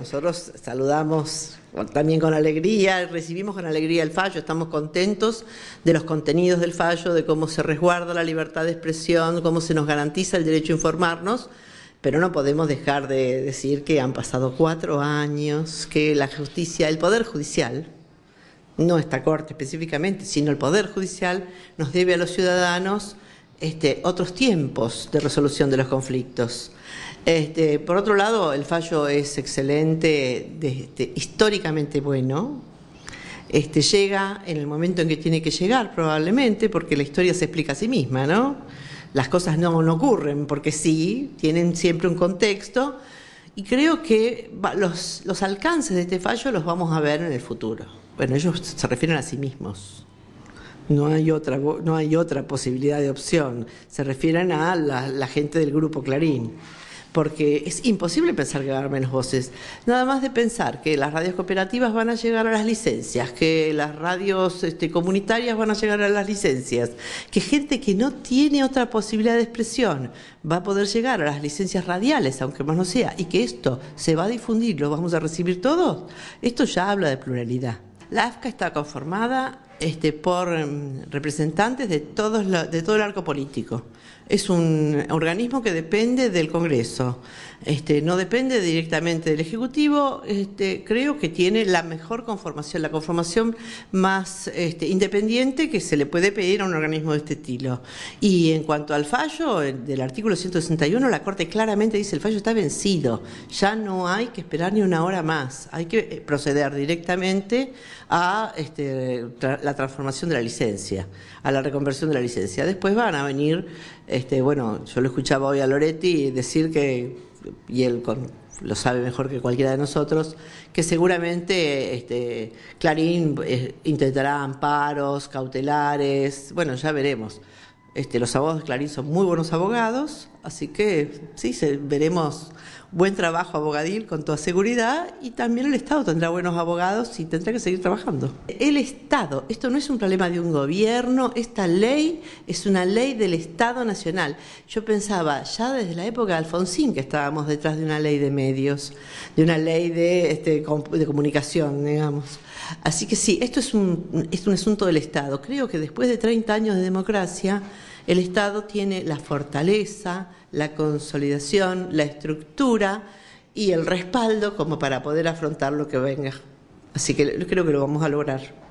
Nosotros saludamos también con alegría, recibimos con alegría el fallo, estamos contentos de los contenidos del fallo, de cómo se resguarda la libertad de expresión, cómo se nos garantiza el derecho a informarnos, pero no podemos dejar de decir que han pasado cuatro años, que la justicia, el Poder Judicial, no esta Corte específicamente, sino el Poder Judicial, nos debe a los ciudadanos este, otros tiempos de resolución de los conflictos. Este, por otro lado, el fallo es excelente, este, históricamente bueno. Este, llega en el momento en que tiene que llegar, probablemente, porque la historia se explica a sí misma, ¿no? Las cosas no, ocurren porque sí, tienen siempre un contexto. Y creo que los, los alcances de este fallo los vamos a ver en el futuro. Bueno, ellos se refieren a sí mismos. No hay otra, no hay otra posibilidad de opción. Se refieren a la, gente del grupo Clarín porque es imposible pensar que va a haber menos voces. Nada más de pensar que las radios cooperativas van a llegar a las licencias, que las radios este, comunitarias van a llegar a las licencias, que gente que no tiene otra posibilidad de expresión va a poder llegar a las licencias radiales, aunque más no sea, y que esto se va a difundir, lo vamos a recibir todos. Esto ya habla de pluralidad. La AFCA está conformada este, por em, representantes de, todos de todo el arco político. Es un organismo que depende del Congreso, este, no depende directamente del Ejecutivo, este, creo que tiene la mejor conformación, la conformación más este, independiente que se le puede pedir a un organismo de este estilo. Y en cuanto al fallo eh, del artículo 161, la Corte claramente dice el fallo está vencido, ya no hay que esperar ni una hora más, hay que eh, proceder directamente a la transformación de la licencia, a la reconversión de la licencia. Después van a venir, este, bueno, yo lo escuchaba hoy a Loretti decir que, y él lo sabe mejor que cualquiera de nosotros, que seguramente este, Clarín eh, intentará amparos, cautelares, bueno, ya veremos. Este, los abogados de Clarín son muy buenos abogados, así que sí, se, veremos buen trabajo abogadil con toda seguridad y también el Estado tendrá buenos abogados y tendrá que seguir trabajando. El Estado, esto no es un problema de un gobierno, esta ley es una ley del Estado Nacional. Yo pensaba, ya desde la época de Alfonsín que estábamos detrás de una ley de medios, de una ley de, este, de comunicación, digamos. Así que sí, esto es un, es un asunto del Estado. Creo que después de 30 años de democracia, el Estado tiene la fortaleza, la consolidación, la estructura y el respaldo como para poder afrontar lo que venga. Así que creo que lo vamos a lograr.